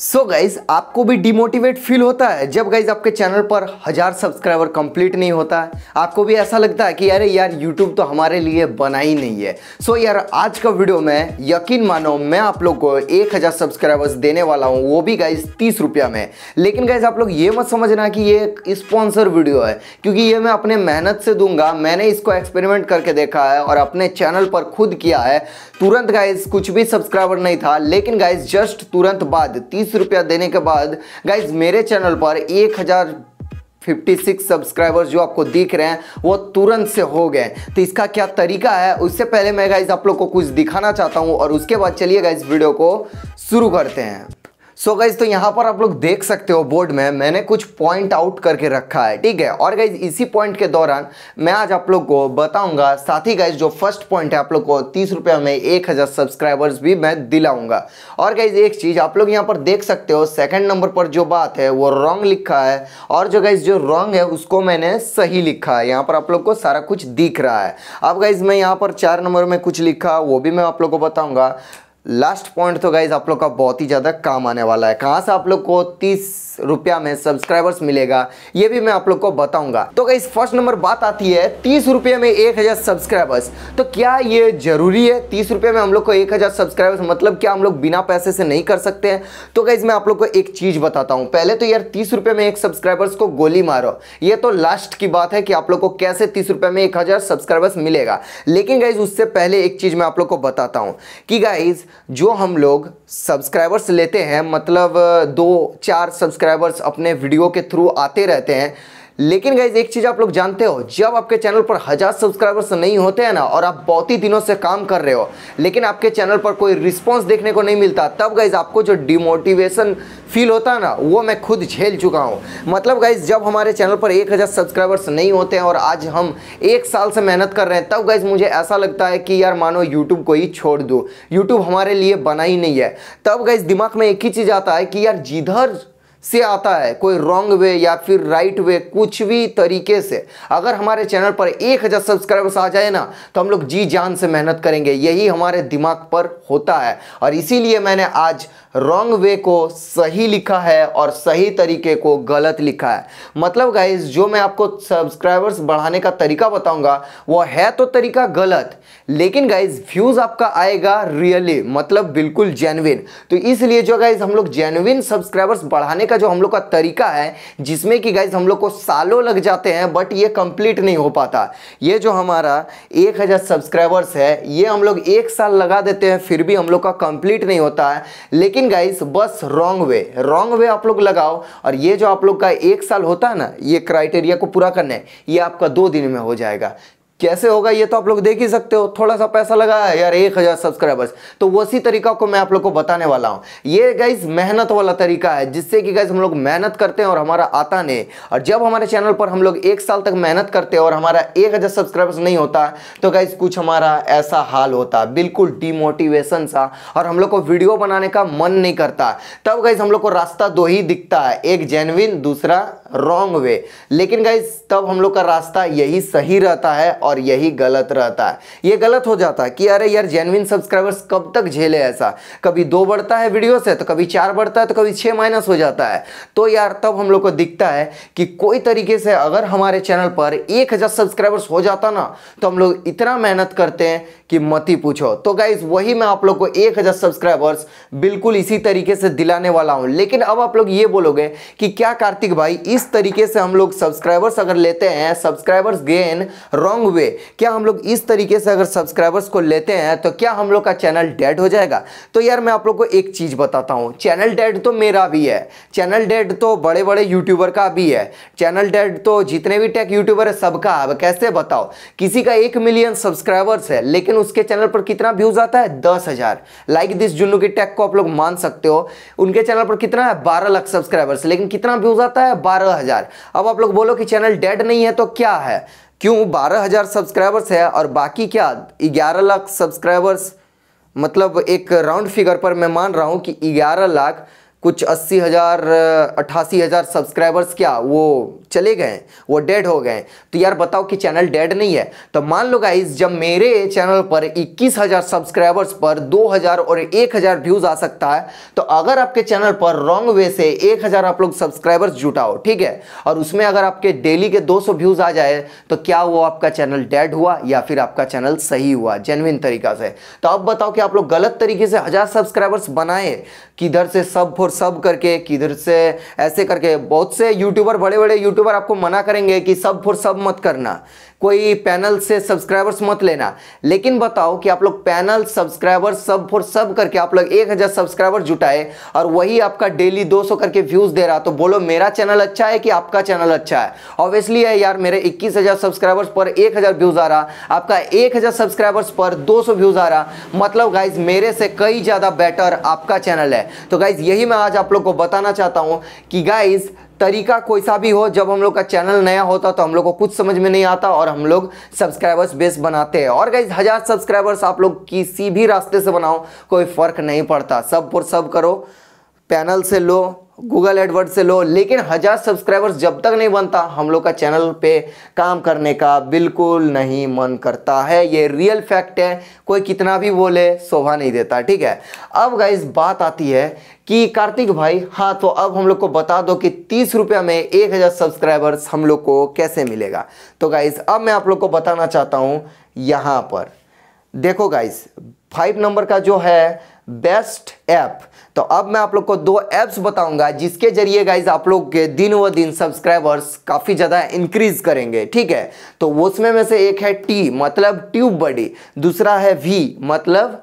सो so guys आपको भी demotivate feel होता है जब गाइज आपके चैनल पर हज़ार सब्सक्राइबर कंप्लीट नहीं होता है आपको भी ऐसा लगता है कि अरे यार यूट्यूब तो हमारे लिए बना ही नहीं है सो so यार आज का वीडियो में यकीन मानो मैं आप लोग को एक हज़ार सब्सक्राइबर्स देने वाला हूँ वो भी गाइज तीस रुपया में लेकिन गाइज आप लोग ये मत समझना कि ये एक स्पॉन्सर वीडियो है क्योंकि ये मैं अपने मेहनत से दूंगा मैंने इसको एक्सपेरिमेंट करके देखा है और अपने चैनल पर खुद किया है तुरंत गाइज कुछ भी सब्सक्राइबर नहीं था लेकिन गाइज जस्ट तुरंत बाद तीस तीस रुपया देने के बाद गाइज मेरे चैनल पर एक हज़ार 56 सब्सक्राइबर्स जो आपको दिख रहे हैं वो तुरंत से हो गए तो इसका क्या तरीका है उससे पहले मैं गाइज आप लोग को कुछ दिखाना चाहता हूँ और उसके बाद चलिए गाइज वीडियो को शुरू करते हैं सो so गाइज तो यहाँ पर आप लोग देख सकते हो बोर्ड में मैंने कुछ पॉइंट आउट करके रखा है ठीक है और गाइज इसी पॉइंट के दौरान मैं आज आप लोग को बताऊंगा साथ ही गाइज जो फर्स्ट पॉइंट है आप लोग को तीस रुपये में एक हज़ार सब्सक्राइबर्स भी मैं दिलाऊंगा और गाइज एक चीज़ आप लोग यहाँ पर देख सकते हो सेकेंड नंबर पर जो बात है वो रॉन्ग लिखा है और जो गाइज जो रॉन्ग है उसको मैंने सही लिखा है यहाँ पर आप लोग को सारा कुछ दिख रहा है अब गाइज मैं यहाँ पर चार नंबर में कुछ लिखा वो भी मैं आप लोग को बताऊँगा लास्ट पॉइंट तो गाइज आप लोग का बहुत ही ज़्यादा काम आने वाला है कहाँ से आप लोग को तीस रुपया में सब्सक्राइबर्स मिलेगा ये भी मैं आप लोग को बताऊंगा तो गाइज फर्स्ट नंबर बात आती है तीस रुपये में एक हज़ार सब्सक्राइबर्स तो क्या ये जरूरी है तीस रुपये में हम लोग को एक हज़ार सब्सक्राइबर्स मतलब क्या हम लोग बिना पैसे से नहीं कर सकते हैं तो गाइज मैं आप लोग को एक चीज़ बताता हूँ पहले तो यार तीस रुपये में एक सब्सक्राइबर्स को गोली मारो ये तो लास्ट की बात है कि आप लोग को कैसे तीस में एक हज़ार सब्सक्राइबर्स मिलेगा लेकिन गाइज उससे पहले एक चीज़ मैं आप लोग को बताता हूँ कि गाइज़ जो हम लोग सब्सक्राइबर्स लेते हैं मतलब दो चार सब्सक्राइबर्स अपने वीडियो के थ्रू आते रहते हैं लेकिन गाइज एक चीज़ आप लोग जानते हो जब आपके चैनल पर हज़ार सब्सक्राइबर्स नहीं होते हैं ना और आप बहुत ही दिनों से काम कर रहे हो लेकिन आपके चैनल पर कोई रिस्पॉन्स देखने को नहीं मिलता तब गाइज आपको जो डिमोटिवेशन फील होता है ना वो मैं खुद झेल चुका हूँ मतलब गाइज जब हमारे चैनल पर एक हज़ार सब्सक्राइबर्स नहीं होते हैं और आज हम एक साल से मेहनत कर रहे हैं तब गाइज मुझे ऐसा लगता है कि यार मानो यूट्यूब को ही छोड़ दो यूट्यूब हमारे लिए बना ही नहीं है तब गाइज दिमाग में एक ही चीज़ आता है कि यार जिधर से आता है कोई रॉन्ग वे या फिर राइट वे कुछ भी तरीके से अगर हमारे चैनल पर एक हज़ार सब्सक्राइबर्स आ जाए ना तो हम लोग जी जान से मेहनत करेंगे यही हमारे दिमाग पर होता है और इसीलिए मैंने आज रॉन्ग वे को सही लिखा है और सही तरीके को गलत लिखा है मतलब गाइज जो मैं आपको सब्सक्राइबर्स बढ़ाने का तरीका बताऊंगा वो है तो तरीका गलत लेकिन गाइज व्यूज आपका आएगा रियली मतलब बिल्कुल जेनविन तो इसलिए जो गाइज हम लोग जेनविन सब्सक्राइबर्स बढ़ाने का जो हम लोग का तरीका है जिसमें कि गाइज हम लोग को सालों लग जाते हैं बट ये कंप्लीट नहीं हो पाता ये जो हमारा एक हज़ार सब्सक्राइबर्स है ये हम लोग एक साल लगा देते हैं फिर भी हम लोग का कंप्लीट नहीं होता है लेकिन लेकिन गाइस बस रॉन्ग वे रॉन्ग वे आप लोग लगाओ और ये जो आप लोग का एक साल होता है ना ये क्राइटेरिया को पूरा करना है ये आपका दो दिन में हो जाएगा कैसे होगा ये तो आप लोग देख ही सकते हो थोड़ा सा पैसा लगा है यार एक हज़ार सब्सक्राइबर्स तो उसी तरीका को मैं आप लोग को बताने वाला हूँ ये गाइज मेहनत वाला तरीका है जिससे कि गाइज हम लोग मेहनत करते हैं और हमारा आता नहीं और जब हमारे चैनल पर हम लोग एक साल तक मेहनत करते हैं और हमारा एक हज़ार सब्सक्राइबर्स नहीं होता तो गाइज कुछ हमारा ऐसा हाल होता बिल्कुल डिमोटिवेशन सा और हम लोग को वीडियो बनाने का मन नहीं करता तब गाइज हम लोग को रास्ता दो ही दिखता है एक जेनविन दूसरा रॉन्ग वे लेकिन गाइज तब हम लोग का रास्ता यही सही रहता है और और यही गलत रहता है ये गलत हो जाता है कि अरे यार जेनविन सब्सक्राइबर्स कब तक झेले ऐसा कभी दो बढ़ता है वीडियो से तो कभी चार बढ़ता है तो कभी छः माइनस हो जाता है तो यार तब हम लोग को दिखता है कि कोई तरीके से अगर हमारे चैनल पर एक सब्सक्राइबर्स हो जाता ना तो हम लोग इतना मेहनत करते हैं कि मत ही पूछो तो गाइज वही मैं आप लोग को एक सब्सक्राइबर्स बिल्कुल इसी तरीके से दिलाने वाला हूँ लेकिन अब आप लोग ये बोलोगे कि क्या कार्तिक भाई इस तरीके से हम लोग सब्सक्राइबर्स अगर लेते हैं सब्सक्राइबर्स गेन रॉन्ग हुए क्या हम लोग इस तरीके से अगर सब्सक्राइबर्स को लेते हैं तो क्या हम लोग का चैनल डेड हो जाएगा तो यार मैं आप लोग को एक चीज़ बताता हूँ चैनल डेड तो मेरा भी है चैनल डेड तो बड़े बड़े यूट्यूबर का भी है चैनल डेड तो जितने भी टेक यूट्यूबर है सबका अब कैसे बताओ किसी का एक मिलियन सब्सक्राइबर्स है लेकिन उसके चैनल पर कितना व्यूज आता है दस हज़ार लाइक दिस जुन्नू की टेक को आप लोग मान सकते हो उनके चैनल पर कितना है बारह लाख सब्सक्राइबर्स लेकिन कितना व्यूज आता है बारह हज़ार अब आप लोग बोलो कि चैनल डेड नहीं है तो क्या है क्यों 12000 सब्सक्राइबर्स है और बाकी क्या 11 लाख सब्सक्राइबर्स मतलब एक राउंड फिगर पर मैं मान रहा हूँ कि 11 लाख कुछ अस्सी हज़ार अट्ठासी हज़ार सब्सक्राइबर्स क्या वो चले गए वो डेड हो गए तो यार बताओ कि चैनल डेड नहीं है तो मान लो गाइज जब मेरे चैनल पर इक्कीस हज़ार सब्सक्राइबर्स पर दो हज़ार और एक हज़ार व्यूज़ आ सकता है तो अगर आपके चैनल पर रॉन्ग वे से एक हज़ार आप लोग सब्सक्राइबर्स जुटाओ ठीक है और उसमें अगर आपके डेली के दो सौ व्यूज़ आ जाए तो क्या वो आपका चैनल डेड हुआ या फिर आपका चैनल सही हुआ जेनविन तरीका से तो अब बताओ कि आप लोग गलत तरीके से हज़ार सब्सक्राइबर्स बनाए किधर से सब और सब करके किधर से ऐसे करके बहुत से यूट्यूबर बड़े बड़े यूट्यूबर आपको मना करेंगे कि सब फॉर सब मत करना कोई पैनल से सब्सक्राइबर्स मत लेना लेकिन बताओ कि आप लोग पैनल सब्सक्राइबर सब फॉर सब करके आप लोग एक हज़ार सब्सक्राइबर जुटाए और वही आपका डेली 200 करके व्यूज़ दे रहा तो बोलो मेरा चैनल अच्छा है कि आपका चैनल अच्छा है ऑब्वियसली है यार मेरे इक्कीस हज़ार सब्सक्राइबर्स पर एक हज़ार व्यूज़ आ रहा आपका एक हज़ार सब्सक्राइबर्स पर दो सौ व्यूज़ आ रहा मतलब गाइज मेरे से कई ज़्यादा बेटर आपका चैनल है तो गाइज यही मैं आज आप लोग को बताना चाहता हूँ कि गाइज तरीका कोई सा भी हो जब हम लोग का चैनल नया होता तो हम लोग को कुछ समझ में नहीं आता और हम लोग सब्सक्राइबर्स बेस बनाते हैं और गाइज हज़ार सब्सक्राइबर्स आप लोग किसी भी रास्ते से बनाओ कोई फ़र्क नहीं पड़ता सब पर सब करो पैनल से लो गूगल एडवर्ड से लो लेकिन हज़ार सब्सक्राइबर्स जब तक नहीं बनता हम लोग का चैनल पे काम करने का बिल्कुल नहीं मन करता है ये रियल फैक्ट है कोई कितना भी बोले शोभा नहीं देता ठीक है अब गाइज बात आती है कि कार्तिक भाई हाँ तो अब हम लोग को बता दो कि तीस रुपया में एक हज़ार सब्सक्राइबर्स हम लोग को कैसे मिलेगा तो गाइज अब मैं आप लोग को बताना चाहता हूँ यहाँ पर देखो गाइज फाइव नंबर का जो है बेस्ट ऐप तो अब मैं आप लोग को दो ऐप्स बताऊंगा जिसके जरिए गाइज आप लोग के दिन व दिन सब्सक्राइबर्स काफ़ी ज़्यादा इंक्रीज करेंगे ठीक है तो उसमें में से एक है टी मतलब ट्यूब बडी दूसरा है वी मतलब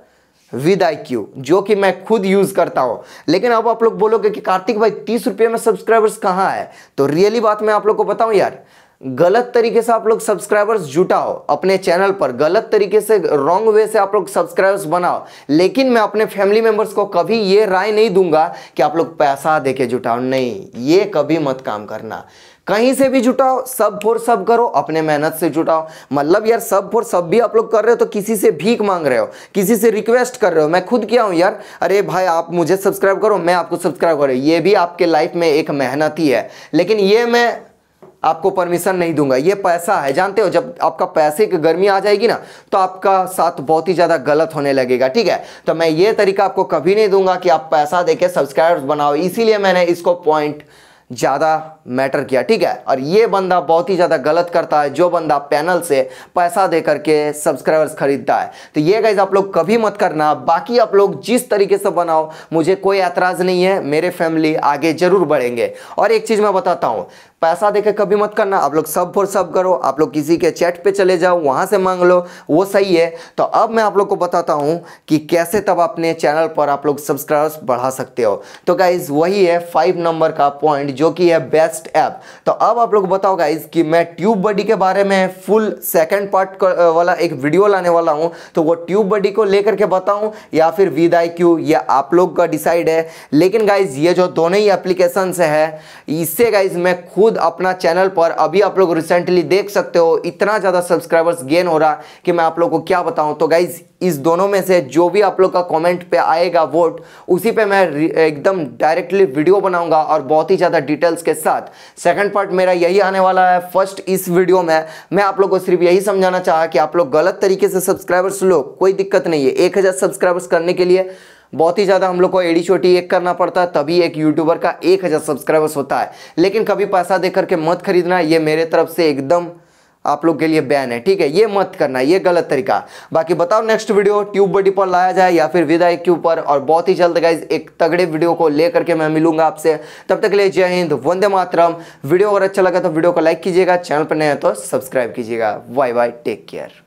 विद आई क्यू जो कि मैं खुद यूज़ करता हूं लेकिन अब आप लोग बोलोगे कि कार्तिक भाई तीस रुपये में सब्सक्राइबर्स कहाँ है तो रियली बात मैं आप लोग को बताऊँ यार गलत तरीके से आप लोग सब्सक्राइबर्स जुटाओ अपने चैनल पर गलत तरीके से रॉन्ग वे से आप लोग सब्सक्राइबर्स बनाओ लेकिन मैं अपने फैमिली मेंबर्स को कभी ये राय नहीं दूंगा कि आप लोग पैसा दे के जुटाओ नहीं ये कभी मत काम करना कहीं से भी जुटाओ सब फोर सब करो अपने मेहनत से जुटाओ मतलब यार सब फोर सब भी आप लोग कर रहे हो तो किसी से भीख मांग रहे हो किसी से रिक्वेस्ट कर रहे हो मैं खुद किया हूँ यार अरे भाई आप मुझे सब्सक्राइब करो मैं आपको सब्सक्राइब करो ये भी आपके लाइफ में एक मेहनत ही है लेकिन ये मैं आपको परमिशन नहीं दूंगा ये पैसा है जानते हो जब आपका पैसे की गर्मी आ जाएगी ना तो आपका साथ बहुत ही ज़्यादा गलत होने लगेगा ठीक है तो मैं ये तरीका आपको कभी नहीं दूंगा कि आप पैसा दे के सब्सक्राइबर्स बनाओ इसीलिए मैंने इसको पॉइंट ज़्यादा मैटर किया ठीक है और ये बंदा बहुत ही ज़्यादा गलत करता है जो बंदा पैनल से पैसा दे करके सब्सक्राइबर्स खरीदता है तो ये गाइज आप लोग कभी मत करना बाकी आप लोग जिस तरीके से बनाओ मुझे कोई एतराज़ नहीं है मेरे फैमिली आगे ज़रूर बढ़ेंगे और एक चीज़ मैं बताता हूँ पैसा देके कभी मत करना आप लोग सब फॉर सब करो आप लोग किसी के चैट पे चले जाओ वहाँ से मांग लो वो सही है तो अब मैं आप लोग को बताता हूँ कि कैसे तब अपने चैनल पर आप लोग सब्सक्राइबर्स बढ़ा सकते हो तो गाइज वही है फाइव नंबर का पॉइंट जो कि है बेस्ट ऐप तो अब आप लोग बताओ गाइज कि मैं ट्यूब बडी के बारे में फुल सेकेंड पार्ट वाला एक वीडियो लाने वाला हूँ तो वो ट्यूब बडी को लेकर के बताऊँ या फिर विदाई क्यू या आप लोग का डिसाइड है लेकिन गाइज ये जो दोनों ही एप्लीकेशन है इससे गाइज मैं खुद खुद अपना चैनल पर अभी आप लोग रिसेंटली देख सकते हो इतना ज़्यादा सब्सक्राइबर्स गेन हो रहा कि मैं आप लोग को क्या बताऊँ तो गाइज इस दोनों में से जो भी आप लोग का कमेंट पे आएगा वोट उसी पे मैं एकदम डायरेक्टली वीडियो बनाऊंगा और बहुत ही ज़्यादा डिटेल्स के साथ सेकंड पार्ट मेरा यही आने वाला है फर्स्ट इस वीडियो में मैं आप लोग को सिर्फ यही समझाना चाहा कि आप लोग गलत तरीके से सब्सक्राइबर्स लो कोई दिक्कत नहीं है एक सब्सक्राइबर्स करने के लिए बहुत ही ज़्यादा हम लोग को एडी चोटी एक करना पड़ता है तभी एक यूट्यूबर का एक हज़ार सब्सक्राइबर्स होता है लेकिन कभी पैसा देकर के मत खरीदना ये मेरे तरफ से एकदम आप लोग के लिए बैन है ठीक है ये मत करना ये गलत तरीका बाकी बताओ नेक्स्ट वीडियो ट्यूब बडी पर लाया जाए या फिर विदा के ऊपर और बहुत ही जल्द गाइज एक तगड़े वीडियो को लेकर के मैं मिलूंगा आपसे तब तक के लिए जय हिंद वंदे मातरम वीडियो अगर अच्छा लगा तो वीडियो को लाइक कीजिएगा चैनल पर नए तो सब्सक्राइब कीजिएगा बाय बाय टेक केयर